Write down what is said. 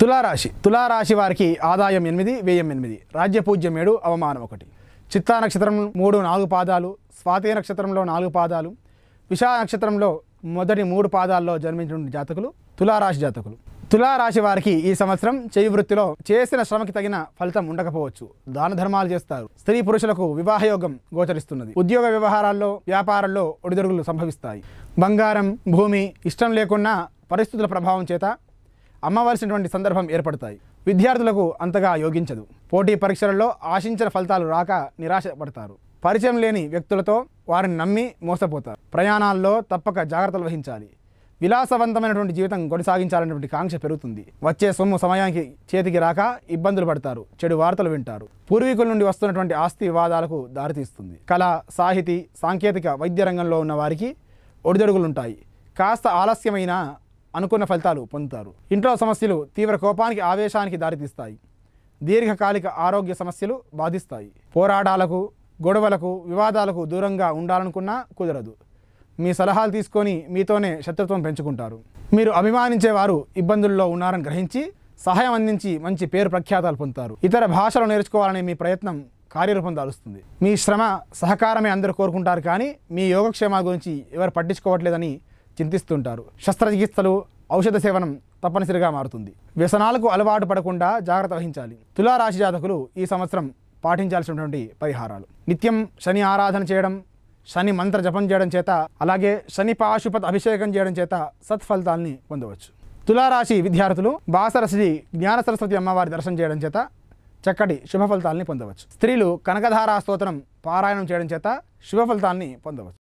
తులారాశి తులారాశి వారికి ఆదాయం ఎనిమిది వ్యయం ఎనిమిది రాజ్య పూజ్యం ఏడు అవమానం ఒకటి చిత్తా నక్షత్రం మూడు నాలుగు పాదాలు స్వాతి నక్షత్రంలో నాలుగు పాదాలు విశా నక్షత్రంలో మొదటి మూడు పాదాల్లో జన్మించిన జాతకులు తులారాశి జాతకులు తులారాశి వారికి ఈ సంవత్సరం చేయి వృత్తిలో చేసిన శ్రమకి తగిన ఫలితం ఉండకపోవచ్చు దాన ధర్మాలు చేస్తారు స్త్రీ పురుషులకు వివాహయోగం గోచరిస్తున్నది ఉద్యోగ వ్యవహారాల్లో వ్యాపారాల్లో ఒడిదొడుగులు సంభవిస్తాయి బంగారం భూమి ఇష్టం లేకున్నా పరిస్థితుల ప్రభావం చేత అమ్మవలసినటువంటి సందర్భం ఏర్పడతాయి విద్యార్థులకు అంతగా యోగించదు పోటీ పరీక్షలలో ఆశించిన ఫలితాలు రాక నిరాశపడతారు పరిచయం లేని వ్యక్తులతో వారిని నమ్మి మోసపోతారు ప్రయాణాల్లో తప్పక జాగ్రత్తలు వహించాలి విలాసవంతమైనటువంటి జీవితం కొనసాగించాలనేటువంటి కాంక్ష పెరుగుతుంది వచ్చే సొమ్ము సమయానికి చేతికి రాక ఇబ్బందులు పడతారు చెడు వార్తలు వింటారు పూర్వీకుల నుండి వస్తున్నటువంటి ఆస్తి వివాదాలకు దారితీస్తుంది కళ సాహితీ సాంకేతిక వైద్య రంగంలో ఉన్న వారికి ఒడిదొడుగులుంటాయి కాస్త ఆలస్యమైన అనుకున్న ఫలితాలు పొందుతారు ఇంట్లో సమస్యలు తీవ్ర కోపానికి ఆవేశానికి దారితీస్తాయి దీర్ఘకాలిక ఆరోగ్య సమస్యలు బాధిస్తాయి పోరాడాలకు గొడవలకు వివాదాలకు దూరంగా ఉండాలనుకున్నా కుదరదు మీ సలహాలు తీసుకొని మీతోనే శత్రుత్వం పెంచుకుంటారు మీరు అభిమానించేవారు ఇబ్బందుల్లో ఉన్నారని గ్రహించి సహాయం అందించి మంచి పేరు ప్రఖ్యాతాలు పొందుతారు ఇతర భాషలు నేర్చుకోవాలనే మీ ప్రయత్నం కార్యరూపం దాలుస్తుంది మీ శ్రమ సహకారమే అందరూ కోరుకుంటారు కానీ మీ యోగక్షేమాల గురించి ఎవరు పట్టించుకోవట్లేదని చింతిస్తుంటారు శస్త్రచికిత్సలు ఔషధ సేవనం తప్పనిసరిగా మారుతుంది వ్యసనాలకు అలవాటు పడకుండా జాగ్రత్త వహించాలి తులారాశి జాతకులు ఈ సంవత్సరం పాటించాల్సినటువంటి పరిహారాలు నిత్యం శని ఆరాధన చేయడం శని మంత్ర జపం చేయడం చేత అలాగే శని పాశుపత్ అభిషేకం చేయడం చేత సత్ఫలితాల్ని పొందవచ్చు తులారాశి విద్యార్థులు బాసరసి జ్ఞాన సరస్వతి అమ్మవారి దర్శనం చేయడం చేత చక్కటి శుభ ఫలితాల్ని పొందవచ్చు స్త్రీలు కనకధారా స్తోత్రం పారాయణం చేయడం చేత శుభ ఫలితాల్ని పొందవచ్చు